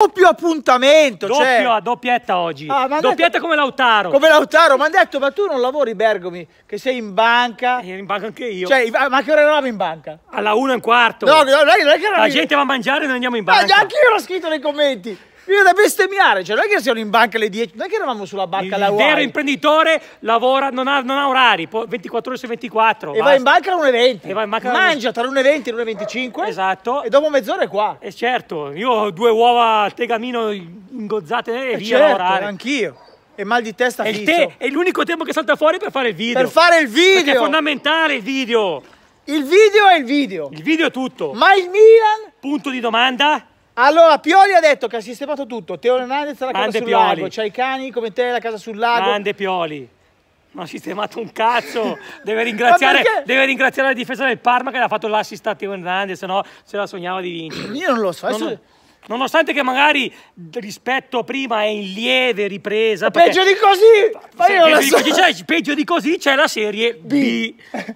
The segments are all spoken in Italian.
Doppio appuntamento, Doppio cioè. a doppietta oggi. Ah, doppietta detto, come Lautaro. Come Lautaro, mi hanno detto, ma tu non lavori Bergomi, che sei in banca. Io eh, in banca anche io. Cioè, ma che ora eravamo in banca? Alla 1 e un quarto. No, no, non è che eravamo La gente va a mangiare e noi andiamo in ah, banca. Ma anche io l'ho scritto nei commenti viene da bestemmiare, cioè non è che siano in banca alle 10, non è che eravamo sulla banca alla 1. Il vero imprenditore lavora, non ha, non ha orari, 24 ore su 24. E va in banca alle 1.20. E va in banca Mangia tra le 1.20 e le 1.25. Esatto. E dopo mezz'ora è qua. E eh, certo, io ho due uova al tegamino ingozzate e, e eh, via certo, a lavorare. anch'io e mal di testa e fisso. Te, è l'unico tempo che salta fuori per fare il video. Per fare il video! Perché è fondamentale il video. Il video è il video. Il video è tutto. Ma il Milan? Punto di domanda. Allora, Pioli ha detto che ha sistemato tutto. Teo Hernandez ha la casa Mande sul Pioli. lago. C'ha i cani come te, la casa sul lago. Grande Pioli. Non ha sistemato un cazzo. Deve ringraziare, deve ringraziare la difesa del Parma che l'ha fatto l'assist a Teo Hernandez, se no ce la sognava di vincere. Io non lo so. Non Nonostante che magari rispetto a prima è in lieve ripresa. Peggio di così! Ma io peggio, so. di così peggio di così c'è la serie B. B.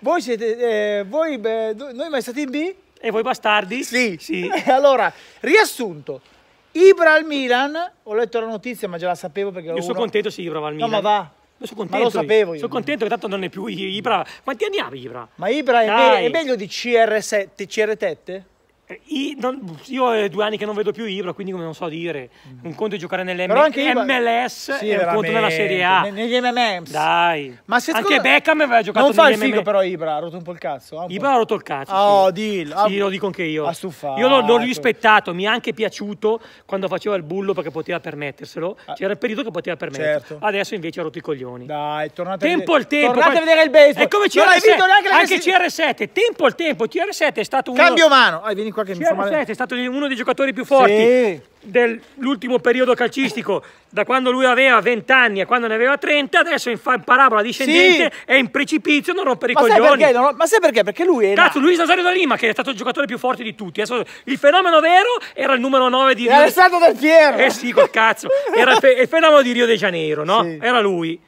voi siete. Eh, voi, beh, noi mai stati in B? E voi bastardi? Sì. sì. allora, riassunto. Ibra al Milan, ho letto la notizia ma già la sapevo perché... Io sono contento se Ibra va al Milan. No ma va, Io sono contento. Ma lo sapevo io. Sono contento che tanto non è più Ibra. Quanti anni ha Ibra? Ma Ibra è, me è meglio di CR7, CR7? Non, io ho due anni che non vedo più Ibra, quindi come non so dire. Mm. Un conto è giocare nelle nell'MLS Ibra... sì, e un conto nella Serie A. negli MMs. Dai. Ma se Anche secondo... Beckham aveva giocato Non fa il figo però Ibra, ha rotto un po' il cazzo. Po'. Ibra ha rotto il cazzo. Oh, sì. Deal. Sì, lo dico anche io. Ha stufato. Io l'ho, l'ho rispettato, mi è anche piaciuto quando faceva il bullo perché poteva permetterselo. Ah. C'era il periodo che poteva permetterselo. Certo. Adesso invece ha rotto i coglioni. Dai, tornate tempo a vedere. al tempo. Tornate poi... a vedere il baseball. E come CR7. Anche, anche CR7. Tempo al tempo. CR7 è stato un... Cambio mano. Ah, vieni qua qua che mi fa male. È stato uno dei giocatori più forti sì. dell'ultimo periodo calcistico, da quando lui aveva 20 anni a quando ne aveva 30, adesso è in parabola discendente, sì. è in precipizio, non rompere i coglioni. Sai ma sai perché? Perché lui era... Cazzo, Luis Nazario da Lima, che è stato il giocatore più forte di tutti. il fenomeno vero era il numero 9 di... Rio... Alessandro Del Piero! Eh sì, col cazzo. Era il, fe il fenomeno di Rio de Janeiro, no? Sì. Era lui.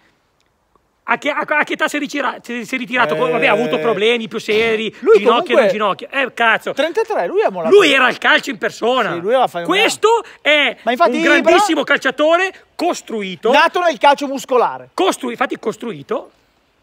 A che, a, a che, età si è, ritira, si è ritirato? Eh, Vabbè, ha avuto eh. problemi più seri, lui ginocchia e ginocchio. Eh, cazzo. 33, lui, lui era il calcio in persona. Sì, Questo è un grandissimo però... calciatore costruito. Nato nel calcio muscolare. Costru infatti costruito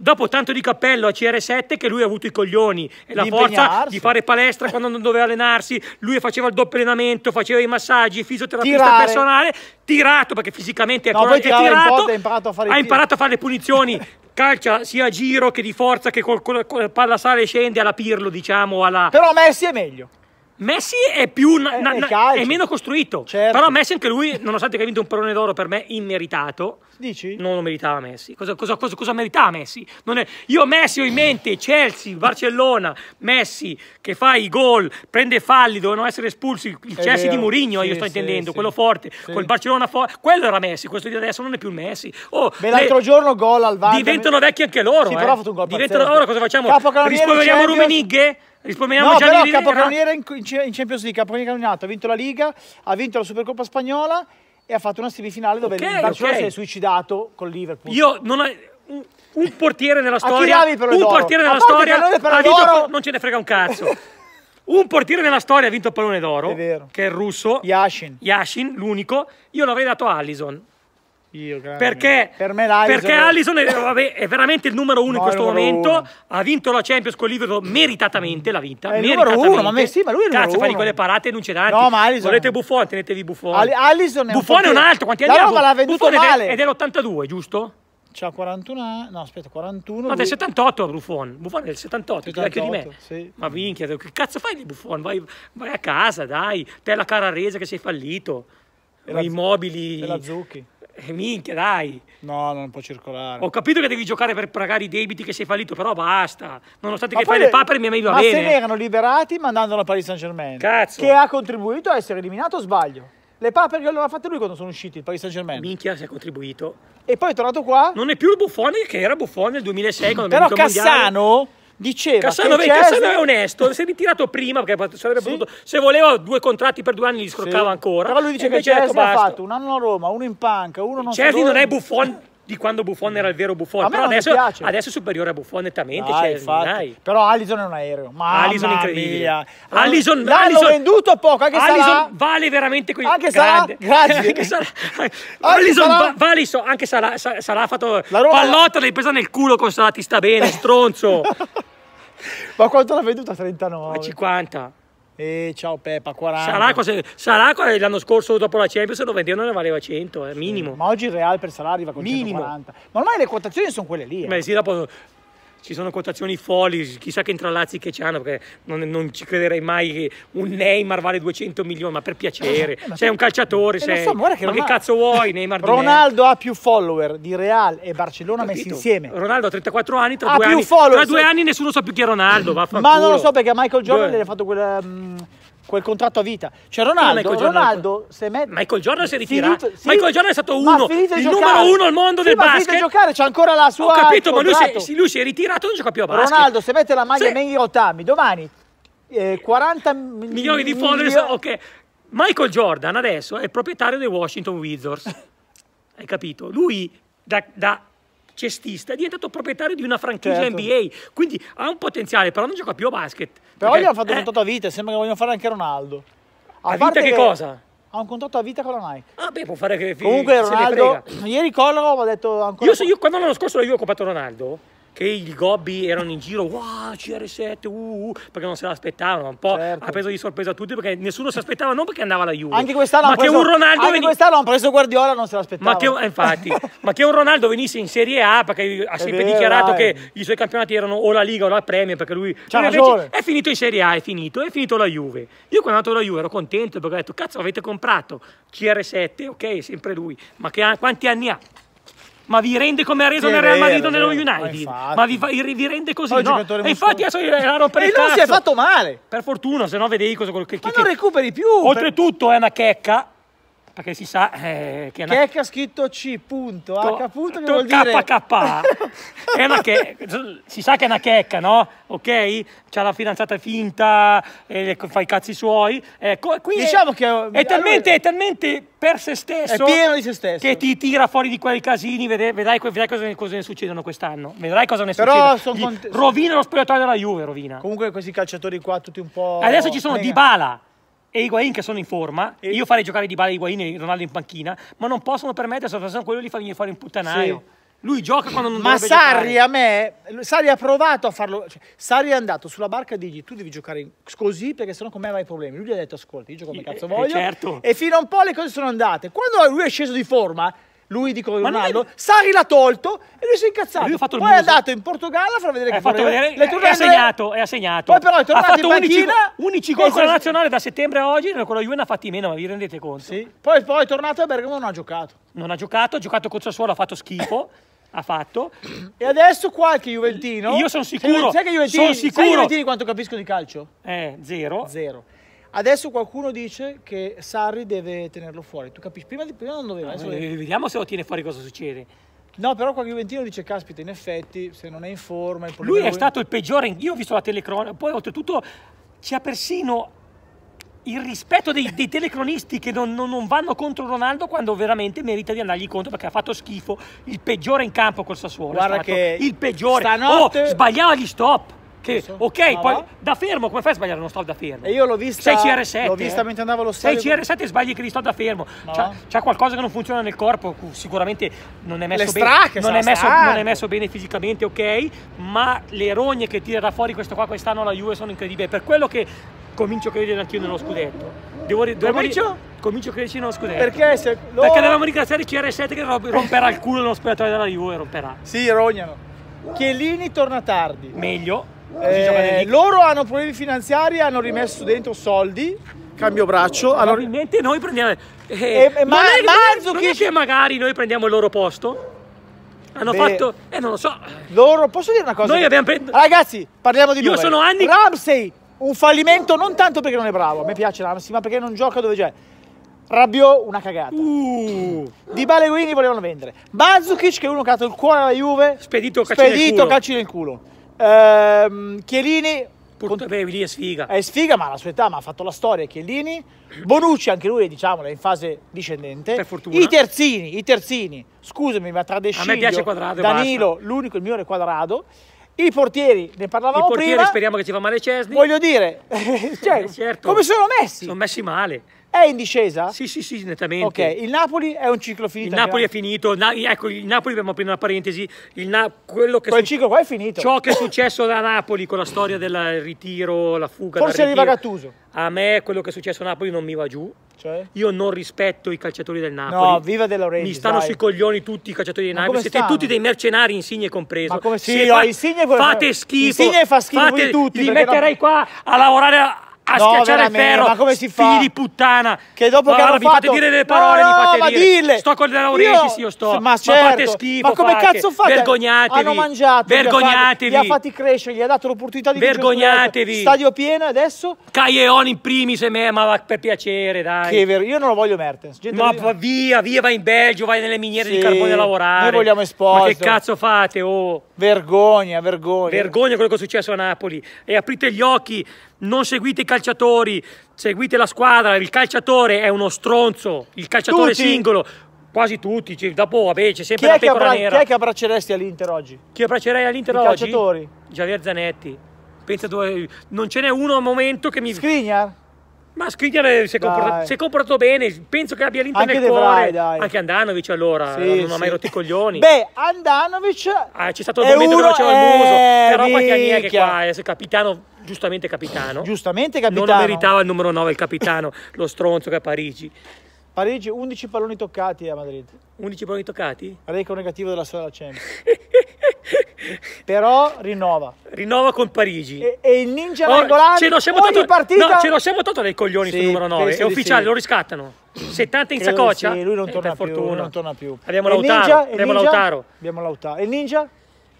Dopo tanto di cappello a CR7 che lui ha avuto i coglioni e la forza di fare palestra quando non doveva allenarsi, lui faceva il doppio allenamento, faceva i massaggi, fisioterapista Tirare. personale, tirato perché fisicamente no, è, è tirato, è imparato ha imparato a fare le punizioni calcia sia a giro che di forza che con la palla sale scende alla Pirlo, diciamo, alla... Però Messi è meglio. Messi è, più na- eh, na- na- è meno costruito. Certo. Però Messi anche lui, nonostante che ha vinto un pallone d'oro per me immeritato, Dici? non lo meritava Messi. Cosa, cosa, cosa, cosa meritava Messi? È... Io Messi ho in mente Chelsea, Barcellona, Messi che fa i gol, prende falli, dovevano essere espulsi. Il è Chelsea vero. di Mourinho, sì, io sto sì, intendendo, sì. quello forte, col Barcellona forte. Quello era Messi, questo di adesso non è più il Messi. Oh, Beh, l'altro le... giorno gol al VAR. Diventano vecchi anche loro. Sì, eh. però ha fatto un gol Diventano loro, cosa facciamo? Rispoveriamo Rumenighe? Risparmiamo no, già però di capocannoniere eh. in, in Champions League, capocannoniere ha vinto la Liga, ha vinto la Supercoppa spagnola e ha fatto una semifinale dove okay, il Barcellona okay. si è suicidato con Liverpool. Io non ho un, portiere nella storia, un portiere nella storia ha vinto, non ce ne frega un cazzo. un portiere nella storia ha vinto il pallone d'oro, è che è il russo Yashin, Yashin l'unico. Io l'avrei dato a Allison. Io, perché, per me perché Allison è, vabbè, è, veramente il numero uno no, in questo momento. Uno. Ha vinto la Champions con l'Iverton meritatamente. L'ha vinta. È il numero uno, ma, me, sì, ma lui è il Cazzo, fai di quelle parate e non c'è niente. No, ma Allison. Volete Buffon, tenetevi Buffon. Al- Allison è Buffon un è un altro. Quanti anni ha? l'ha venduto Buffon male. È, dell'82, giusto? C'ha 41 anni, no aspetta, 41. Ma lui... del 78 Buffon, Buffon è del 78, vecchio di me. Sì. Ma minchia, che cazzo fai di Buffon? Vai, vai a casa, dai, te la cara resa che sei fallito, i mobili... E la zucchi. E eh, minchia, dai. No, non può circolare. Ho capito che devi giocare per pagare i debiti che sei fallito, però basta. Nonostante ma che fai le papere, mi è meglio va ma bene. Ma se ne erano liberati mandandolo a Paris Saint Germain. Cazzo. Che ha contribuito a essere eliminato o sbaglio? Le papere che aveva fatte lui quando sono usciti il Paris Saint Germain. Minchia, si è contribuito. E poi è tornato qua. Non è più il buffone che era buffone nel 2006 quando Però Cassano diceva Cassano, che Cesare... Cassano è onesto, si è ritirato prima perché sarebbe sì. potuto, se voleva due contratti per due anni li scroccava sì. ancora. Però lui dice che Cesare ha fatto un anno a Roma, uno in panca, uno non Cesare so non è Buffon di quando Buffon era il vero Buffon. Però adesso, adesso, è superiore a Buffon nettamente. Dai, Chesney, dai. Però Allison è un aereo. Mamma Allison incredibile. Mia. Allison, L'hanno Allison, venduto poco. Anche Allison sarà... vale veramente quei Anche grande. Sarà, grazie. anche sarà, Allison sarà... vale. So, anche Salah, Salah fatto La Roma... pallotta, l'hai presa nel culo con Salati, sta bene, stronzo. Ma quanto l'ha venduta? 39. A 50. E ciao Peppa, 40. Sarà, cosa, sarà l'anno scorso dopo la Champions lo vendevano ne valeva 100, eh, minimo. Sì, ma oggi il Real per Salah arriva con minimo. 140. Ma ormai le quotazioni sono quelle lì. Eh. Beh sì, dopo ci sono quotazioni folli, chissà che intralazzi che c'hanno, perché non, non, ci crederei mai che un Neymar vale 200 milioni, ma per piacere, eh, sei un calciatore, eh, sei... So, ma che, ma che cazzo vuoi Neymar? Ronaldo ha più follower di Real e Barcellona messi insieme. Ronaldo ha 34 anni, tra, due anni, tra due, anni, nessuno sa più chi è Ronaldo, Ma non lo so perché Michael Jordan gli ha fatto quella... Mh, mm, quel contratto a vita. Cioè Ronaldo, Ronaldo se mette... Michael Jordan si è ritirato. sì, Michael Jordan è stato uno, il numero uno al mondo sì, del ma basket. Ma giocare, c'è ancora la sua... Ho capito, ma lui si, lui si, è ritirato non gioca più a basket. Ronaldo se mette la maglia sì. Meiro Tami domani eh, 40 milioni di followers, milioni... ok. Michael Jordan adesso è proprietario dei Washington Wizards. Hai capito? Lui da, da cestista, è diventato proprietario di una franchigia certo. NBA, quindi ha un potenziale, però non gioca più a basket. Però perché, gli cioè, hanno fatto eh, un contratto a vita, sembra che vogliono fare anche Ronaldo. A, a vita che, che cosa? ha un contratto a vita con la Nike. Ah, beh, può fare che Comunque, Ronaldo, ieri Collaro ha detto ancora. Io, so, io quando l'anno scorso io ho comprato Ronaldo, che i gobbi erano in giro, wow, CR7, uh, uh, perché non se l'aspettavano. Un po' certo. ha preso di sorpresa tutti perché nessuno si aspettava, non perché andava la Juve. Anche quest'anno ma preso, un Ronaldo anche veni... quest'anno hanno preso Guardiola, non se l'aspettava. Ma che, eh, infatti, ma che un Ronaldo venisse in Serie A perché ha sempre vero, dichiarato vai. che i suoi campionati erano o la Liga o la Premier, perché lui, lui è finito in Serie A, è finito, è finito la Juve. Io quando andato la Juve ero contento perché ho detto, cazzo, avete comprato CR7, ok, sempre lui, ma che, quanti anni ha? ma vi rende come ha reso sì, nel Real Madrid o nello United? Ma, eh, ma vi, vi, rende così, no? E infatti adesso era roba E non si è fatto male. Per fortuna, se no vedevi cosa... Che, che, ma non recuperi più. Oltretutto è una checca perché si sa eh, che è una... Che è scritto C.H. che vuol dire... KK. è una che... Si sa che è una checca, no? Ok? C'ha la fidanzata finta, eh, fa i cazzi suoi. Ecco, qui diciamo è, che... È talmente, allora... è talmente, per se stesso... È pieno di se stesso. Che ti tira fuori di quei casini, vedrai, vedrai, vedrai cosa, ne, cosa, ne succedono quest'anno. Vedrai cosa ne Però succede. Cont... Rovina lo spogliatoio della Juve, rovina. Comunque questi calciatori qua tutti un po'... Adesso ci sono Venga. Dybala e Higuain che sono in forma, e... io farei giocare di Bale Higuain e Ronaldo in panchina, ma non possono permettersi, se sono quello gli fa venire fuori un puttanaio. Sì. Lui gioca quando non Ma Sarri giocare. a me, Sarri ha provato a farlo. Cioè, Sarri è andato sulla barca e dice: tu devi giocare così perché sennò con me vai problemi. Lui gli ha detto ascolta, io gioco come cazzo eh, voglio. Eh, certo. E fino a un po' le cose sono andate. Quando lui è sceso di forma, lui di Ronaldo, è... Sari l'ha tolto e lui si è incazzato. Lui ha fatto il Poi muso. è andato in Portogallo a far vedere è eh, che fatto vedere, le eh, e ha segnato, e ha segnato. Poi però è tornato ha fatto in panchina, 11 gol con la nazionale da settembre a oggi, con la Juve ne ha fatti meno, ma vi rendete conto? Sì. Poi, poi è tornato a Bergamo non ha giocato. Non ha giocato, ha giocato con Sassuolo, ha fatto schifo. ha fatto. E adesso qualche Juventino. Io sono sicuro. Sai, sai che Juventini, sono sicuro. Sai Juventini quanto capisco di calcio? Eh, zero. Zero. Adesso qualcuno dice che Sarri deve tenerlo fuori. Tu capisci? Prima, di, prima non doveva. No, deve... Vediamo se lo tiene fuori cosa succede. No, però qua Juventino dice, caspita, in effetti, se non è in forma... Il lui è lui... stato il peggiore, io ho visto la telecronaca, poi oltretutto ci ha persino il rispetto dei, dei telecronisti che non, non, non, vanno contro Ronaldo quando veramente merita di andargli contro perché ha fatto schifo, il peggiore in campo col Sassuolo. Guarda che... Il peggiore. Stanotte... Oh, sbagliava gli stop sì, ok, ma poi va? da fermo, come fai a sbagliare uno stop da fermo? E io l'ho vista. Sei CR7. L'ho vista eh? mentre andavo allo stadio. Sei CR7 e sbagli che li stop da fermo. C'è qualcosa che non funziona nel corpo, sicuramente non è messo bene. Non è messo, non è messo bene fisicamente, ok, ma le rogne che tirerà fuori questo qua quest'anno alla Juve sono incredibili. Per quello che comincio a credere anch'io nello scudetto. Devo, devo comincio? comincio a credere nello scudetto. Perché? Se lo... Perché dovevamo ringraziare CR7 che romperà il culo nello spogliatoio della Juve, romperà. Sì, rognano. Chiellini torna tardi. Meglio. Eh, loro hanno problemi finanziari, hanno rimesso dentro soldi. Cambio braccio. Probabilmente allora... noi prendiamo. Eh, eh, eh ma non non è che magari noi prendiamo il loro posto. Hanno Beh, fatto. Eh, non lo so. Loro, posso dire una cosa? Noi abbiamo preso. Ragazzi, parliamo di Io numeri. sono anni. Ramsey, un fallimento non tanto perché non è bravo. A me piace Ramsey, ma perché non gioca dove c'è. Rabiot una cagata. Uh. Di Baleguini volevano vendere. Manzukic che è uno che ha dato il cuore alla Juve. Spedito calci Spedito calci nel culo. Ehm, Chiellini lì è sfiga. È sfiga, ma la sua età, ma ha fatto la storia. Chielini Bonucci, anche lui, diciamo, è in fase discendente. Per fortuna. I terzini, i terzini, scusami, ma tra De Sciglio, A me piace quadrado, Danilo, basta. l'unico, il mio è quadrado. I portieri, ne parlavamo prima. I portieri, prima. speriamo che ci fa male Cesni. Voglio dire, cioè, eh, certo, come sono messi? Sono messi male. È in discesa? Sì, sì, sì, nettamente. Ok, il Napoli è un ciclo finito. Il Napoli è finito, Na ecco, il Napoli, abbiamo appena una parentesi, il quello che Quel ciclo qua è finito. Ciò che è successo da Napoli con la storia del ritiro, la fuga Forse arriva Gattuso. A me quello che è successo a Napoli non mi va giù. Cioè? Io non rispetto i calciatori del Napoli. No, viva De Laurenti. Mi stanno dai. sui coglioni tutti i calciatori del Napoli. Siete stanno? tutti dei mercenari, Insigne compreso. Ma come sì, no, fa- Insigne fate schifo. Insigne fa schifo fate, tutti. Li metterei no... qua a lavorare a a no, schiacciare ferro. Ma come si fa? Figli di puttana. Che dopo ma che hanno fatto... fate dire delle parole, no, mi fate no, dire. dille. Sto con De Laurentiis, io, io sto. Ma, ma fate certo. schifo. Ma come fate. cazzo fate? Vergognatevi. Hanno mangiato. Vergognatevi. Li ha fatti crescere, gli ha dato l'opportunità di Vergognatevi. Stadio pieno adesso. Caglion in primis e me, ma per piacere, dai. Che vero, io non lo voglio Mertens. Gente ma via, via, via, vai in Belgio, vai nelle miniere sì. di carbone a lavorare. Noi vogliamo esporto. Ma che cazzo fate, oh? Vergogna, vergogna. Vergogna quello che è successo a Napoli. E aprite gli occhi, non seguite i calciatori, seguite la squadra, il calciatore è uno stronzo, il calciatore tutti. singolo, quasi tutti, cioè, dopo vabbè c'è sempre chi la pecora nera. Chi è che abbracceresti all'Inter oggi? Chi abbraccerei all'Inter oggi? I calciatori. Javier Zanetti. Pensa tu, non ce n'è uno al momento che mi... Skriniar? Ma Skriniar si è, comportato, si è comportato bene, penso che abbia l'Inter anche nel cuore. Dai. Anche Andanovic allora, sì, non ha mai rotto i coglioni. Beh, Andanovic... Ah, c'è stato il momento uno... che faceva il muso, eh, però Paganini che qua è eh, il capitano, giustamente capitano. Giustamente capitano. Non meritava il numero 9 il capitano, lo stronzo che è a Parigi. Parigi 11 palloni toccati a Madrid. 11 palloni toccati? Record negativo della storia della Champions. Però rinnova. Rinnova con Parigi. E, e il ninja oh, regolare ce lo siamo partita... No, ce lo siamo tolto dai coglioni sì, sul numero 9. È ufficiale, sì. lo riscattano. 70 in saccoccia. Sì, lui non eh, torna, più, non torna più. Abbiamo Lautaro. Ninja, abbiamo, ninja, Lautaro. abbiamo Lautaro. E il ninja?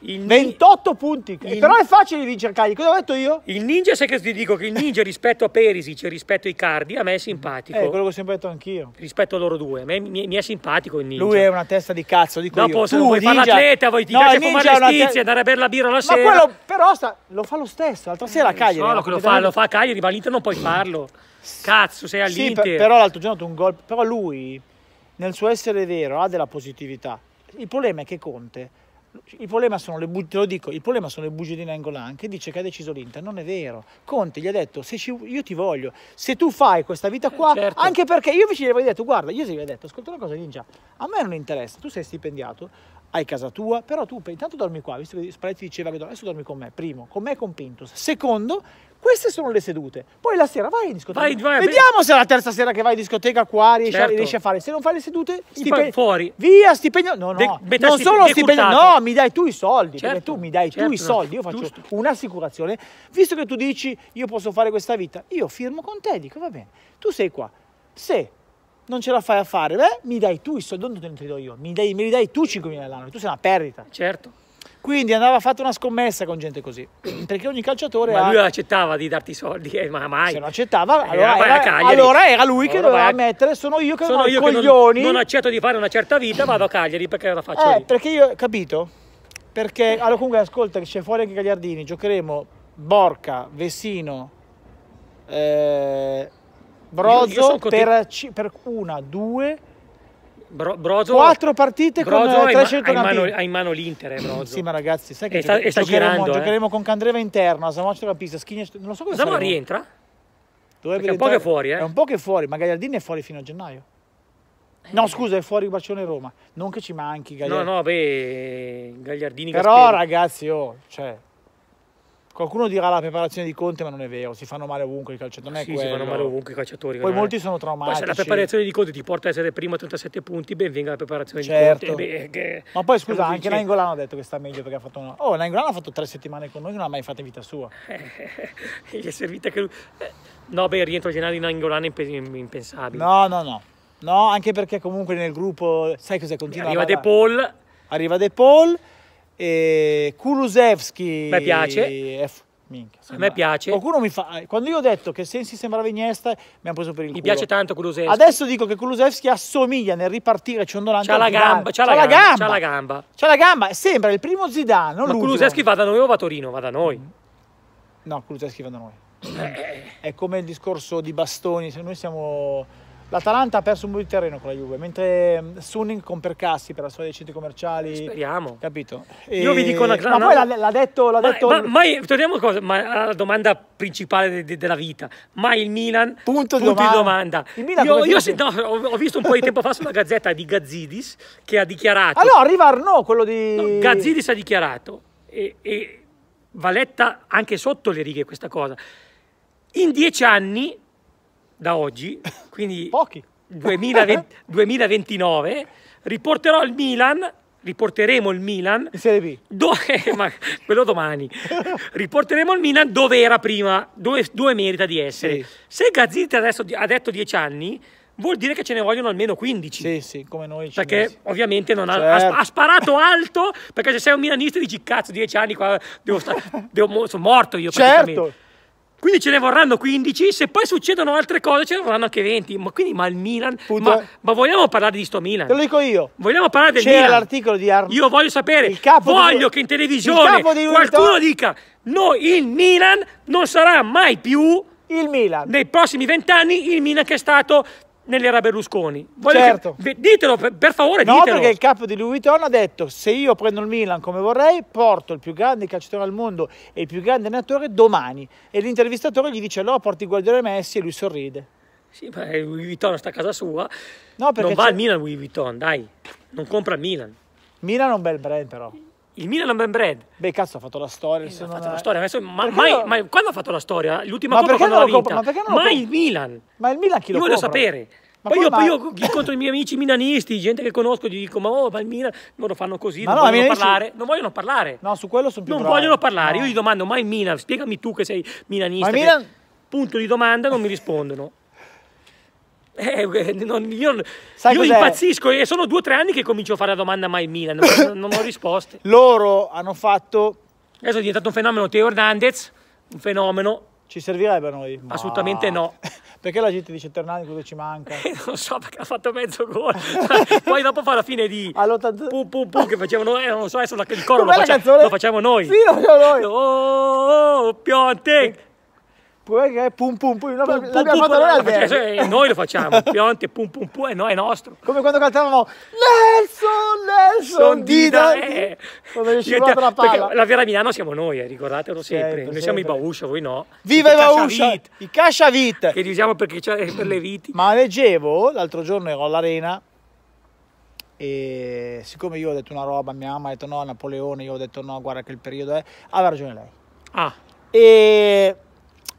Il 28 punti, il... però è facile vincere ricercargli, cosa ho detto io? Il ninja, sai che ti dico? Che il ninja rispetto a Perisic e rispetto ai Cardi a me è eh, simpatico. È eh, quello che ho sempre detto anch'io. Rispetto a loro due, a me mi, mi, è simpatico il ninja. Lui è una testa di cazzo, dico Dopo, io. se tu, vuoi ninja... fare l'atleta, vuoi ti no, piace fumare le stizie, te... andare a bere la birra la Ma sera. Ma quello però sta... lo fa lo stesso, l'altra eh, sera a Cagliari. No, lo, fa, lo fa a Cagliari, ma all'Inter non puoi farlo. Cazzo, sei all'Inter. Sì, per, però l'altro giorno un gol, però lui nel suo essere vero ha della positività. Il problema è che Conte il problema sono le, bu- dico, il problema sono le bugie di Nangolan che dice che ha deciso l'Inter, non è vero. Conte gli ha detto, ci, io ti voglio, se tu fai questa vita eh, qua, eh, certo. anche perché io invece gli avrei detto, guarda, io se gli ho detto, ascolta una cosa Ninja, a me non interessa, tu sei stipendiato, hai casa tua, però tu intanto dormi qua, visto che Spalletti diceva che adesso dormi con me, primo, con me e con Pintus. Secondo, queste sono le sedute. Poi la sera vai in discoteca. Vai, vai, Vediamo vai. se la terza sera che vai in discoteca qua riesci, certo. a, riesci a, fare. Se non fai le sedute, stipendio. Fuori. Via, stipendio. No, no. De, non solo stipendio. No, mi dai tu i soldi. Certo. tu mi dai certo. tu i certo, soldi. Io faccio Giusto. un'assicurazione. Visto che tu dici io posso fare questa vita, io firmo con te. Dico va bene. Tu sei qua. Se non ce la fai a fare, beh, mi dai tu i soldi. Non te ne do io. Mi dai, me li dai tu 5.000 all'anno. Tu sei una perdita. Certo. Quindi andava fatta una scommessa con gente così, perché ogni calciatore... Ma ha... lui accettava di darti i soldi, eh, ma mai... Se non accettava, eh, allora, era, allora, era, lui che allora doveva vai... mettere, sono io che, sono io che non, non, accetto di fare una certa vita, vado a Cagliari perché la faccio eh, lì. Perché io, capito? Perché, allora comunque ascolta, c'è fuori anche Gagliardini, giocheremo Borca, Vessino, eh, Brozzo io, io per, per una, due Bro, Brozo, quattro partite Brozo con 300 ma, ha, in mano, ha in mano l'Inter eh, Brozo. sì ma ragazzi sai eh, che sta, eh, giocheremo, sta girando, eh. giocheremo, eh. con Candreva interna Samoce la pista Schigna non lo so come Samoce rientra? Dovrebbe è un po' che è fuori eh. è un po' che è fuori ma Gagliardini è fuori fino a gennaio No, scusa, è fuori Barcellona-Roma. Non che ci manchi, Gagliardini. No, no, beh, Gagliardini. Però, Gasperi. ragazzi, oh, cioè, Qualcuno dirà la preparazione di Conte, ma non è vero, si fanno male ovunque i calciatori. Non sì, si fanno male ovunque i calciatori. Poi molti sono traumatici. Ma se la preparazione di Conte ti porta a essere primo a 37 punti, ben venga la preparazione certo. di Conte. Eh beh, che... Ma poi scusa, anche dice... Naingolano ha detto che sta meglio perché ha fatto una... Oh, Naingolano ha fatto tre settimane con noi, non l'ha mai fatto in vita sua. Eh, gli è servita che lui... Eh, no, beh, il rientro generale di Naingolano è impensabile. No, no, no. No, anche perché comunque nel gruppo, sai cos'è? Continua Arriva De Paul. Arriva De Paul eh, Kulusevski. Mi piace. F- Minchia, sembra... A me piace. Qualcuno mi fa. Eh, quando io ho detto che Sensi sembrava Iniesta, mi ha preso per il mi culo. piace tanto Kulusevski. Adesso dico che Kulusevski assomiglia nel ripartire ciondolante. C'ha la gamba, c'ha, c'ha, la gamba, c'ha la gamba. C'ha la gamba. Sembra il primo Zidane. Non Ma l'ultimo. Kulusevski va da noi o va a Torino? Va da noi. No, Kulusevski va da noi. Eh. È come il discorso di bastoni. Se noi siamo L'Atalanta ha perso un po' di terreno con la Juve, mentre mm, Sunning con Percassi per la sua dei centri commerciali. Speriamo. Capito? E... Io vi dico una eh, grande. Ma poi l'ha, detto. L'ha ma, detto... Ma, ma, torniamo cosa, alla domanda principale de, de, della vita. Ma il Milan. Punto, punto di domanda. domanda. Il Milan io, io se, no, ho, visto un po' di tempo fa sulla gazzetta di Gazzidis che ha dichiarato. Allora, ah, arriva Arnaud, quello di. No, Gazzidis ha dichiarato. E, e va letta anche sotto le righe questa cosa. In dieci anni da oggi, quindi pochi. 2020, 2029, riporterò il Milan riporteremo il Milan in Serie B dove, eh, ma quello domani riporteremo il Milan dove era prima dove, dove merita di essere sì. se Gazzetta adesso ha detto 10 anni vuol dire che ce ne vogliono almeno 15 sì sì come noi cinesi. perché ovviamente non certo. ha, ha, sparato alto perché se sei un milanista dici cazzo 10 anni qua devo stare devo, sono morto io certo quindi ce ne vorranno 15, se poi succedono altre cose ce ne vorranno anche 20. Ma quindi ma il Milan, ma, ma, vogliamo parlare di sto Milan? Te lo dico io. Vogliamo parlare del C'era l'articolo di Arno. Io voglio sapere, il capo voglio di... che in televisione qualcuno dica "No, il Milan non sarà mai più il Milan. Nei prossimi vent'anni il Milan che è stato nell'era Berlusconi. Voglio certo. Che, ditelo, per, per favore, no, ditelo. perché il capo di Louis Vuitton ha detto se io prendo il Milan come vorrei, porto il più grande calciatore al mondo e il più grande allenatore domani. E l'intervistatore gli dice allora porti Guardiola e Messi e lui sorride. Sì, ma eh, Louis Vuitton sta a casa sua. No, non va al Milan Louis Vuitton, dai. Non compra il Milan. Milan è un bel brand però. Il Milan Ben Bread. Beh, cazzo, ha fatto la storia. Eh, ha fatto la storia. Adesso, ma, mai, no? ma, quando ha fatto la storia? L'ultima ma coppa quando l'ha vinta? Ma, perché non ma il Milan. Ma il Milan chi lo Io voglio compra? sapere. Ma poi, poi io, ma... io incontro i miei amici milanisti, gente che conosco, gli dico: Ma oh, ma il Milan, loro fanno così, ma non no, vogliono parlare. Non vogliono parlare. No, su quello sono più Non bravo. vogliono parlare. No. Io gli domando: Ma il Milan, spiegami tu che sei milanista. Ma il Milan. Punto di domanda, non mi rispondono. Eh, eh, non, io, io impazzisco e sono due o tre anni che comincio a fare la domanda mai Milan, non, non ho risposte. Loro hanno fatto... Adesso è diventato un fenomeno Teo Hernandez, un fenomeno. Ci servirebbe a noi? Assolutamente no. Perché la gente dice Ternani cosa ci manca? Eh, non so perché ha fatto mezzo gol. Poi dopo fa la fine di Pum pum pum che facevano eh, non so, adesso il coro lo, faccia, lo, facciamo noi. Sì, lo facciamo noi. Oh, oh, oh Piontek poi che pum pum pum, no, pum, pum, pum noi, cioè, cioè, noi lo facciamo, pianti pum pum pum, e no, è nostro. Come quando cantavamo Nelson, Nelson, Dida, eh. quando gli scivolava la palla. La vera Milano siamo noi, eh, ricordatelo sempre. sempre noi sempre. siamo i Bauscia, voi no. Viva i, Bauscia, i Casciavit. Che li usiamo perché per le viti. Ma leggevo, l'altro giorno ero all'arena, e siccome io ho detto una roba, mia mamma ha detto no, Napoleone, io ho detto no, guarda che il periodo è, aveva ragione lei. Ah. E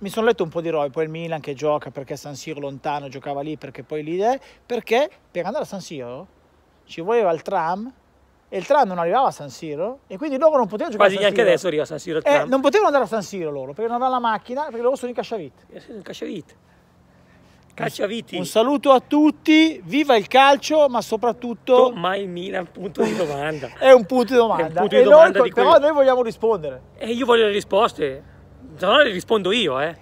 mi sono letto un po' di Roy, poi il Milan che gioca perché San Siro lontano, giocava lì perché poi lì perché per andare a San Siro ci voleva il tram e il tram non arrivava a San Siro e quindi loro non potevano giocare Quasi a San Siro. adesso arriva a San Siro il eh, tram. Eh, non potevano andare a San Siro loro perché non avevano la macchina, perché loro sono in Casciavite. Eh, in Casciavite. Cacciaviti. Un saluto a tutti, viva il calcio, ma soprattutto... Ma il Milan, punto di domanda. è un punto di domanda. Punto di domanda noi, di però quello. noi vogliamo rispondere. E eh, io voglio le risposte. Cioè, allora rispondo io, eh.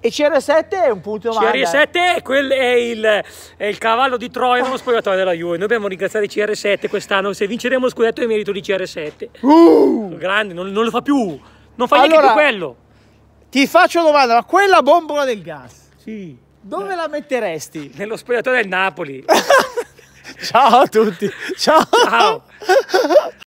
E CR7 è un punto domanda. CR7 quel è, il, è il cavallo di Troia non lo spogliatoio della Juve. Noi dobbiamo ringraziare CR7 quest'anno. Se vinceremo lo scudetto è merito di CR7. Uh! Grande, non, non, lo fa più. Non fa allora, neanche quello. Ti faccio domanda, ma quella bombola del gas. Sì. Dove eh. la metteresti? Nello spogliatoio del Napoli. Ciao a tutti. Ciao. Ciao.